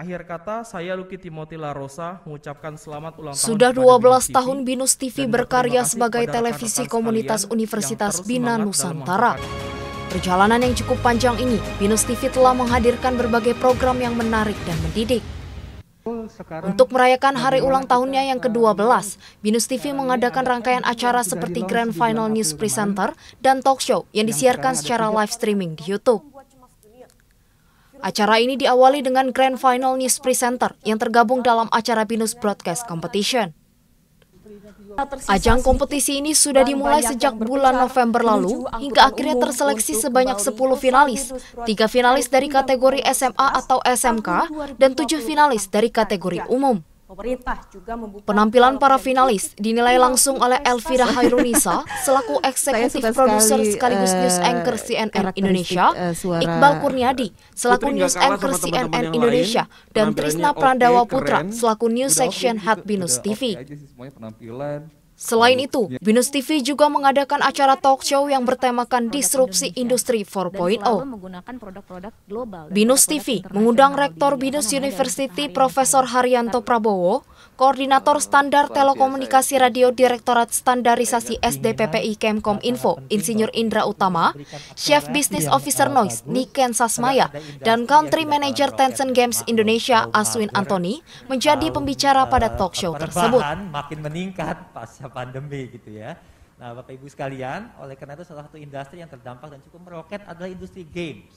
Akhir kata, saya Luki Timothy Larosa mengucapkan selamat ulang tahun. Sudah 12 Binus tahun Binus TV berkarya sebagai televisi komunitas Universitas Bina Nusantara. Perjalanan yang cukup panjang ini, Binus TV telah menghadirkan berbagai program yang menarik dan mendidik. Untuk merayakan hari ulang tahunnya yang eh, ke-12, Binus TV eh, mengadakan rangkaian acara seperti Grand Final News Presenter dan Talk Show yang disiarkan secara live streaming di YouTube. Acara ini diawali dengan Grand Final News Presenter yang tergabung dalam acara Binus Broadcast Competition. Ajang kompetisi ini sudah dimulai sejak bulan November lalu hingga akhirnya terseleksi sebanyak 10 finalis, tiga finalis dari kategori SMA atau SMK, dan tujuh finalis dari kategori umum. Pemerintah juga membuka Penampilan para finalis dinilai langsung oleh Elvira Hairunisa selaku eksekutif produser sekaligus eh, news anchor CNN Indonesia, eh, Iqbal Kurniadi selaku news anchor CNN Indonesia dan Trisna Prandawa Putra selaku news section head Binus TV. Selain itu, Binus TV juga mengadakan acara talk show yang bertemakan disrupsi industri 4.0. Binus TV mengundang Rektor Binus University Profesor Haryanto Prabowo, Koordinator Standar Telekomunikasi Radio Direktorat Standarisasi SDPPI Kemkom Info, Insinyur Indra Utama, Chef Business Officer Noise, Niken Sasmaya, dan Country Manager Tencent Games Indonesia, Aswin Antoni, menjadi pembicara pada eh, talk show tersebut. Makin meningkat pasca pandemi gitu ya. Nah Bapak Ibu sekalian, oleh karena itu salah satu industri yang terdampak dan cukup meroket adalah industri games.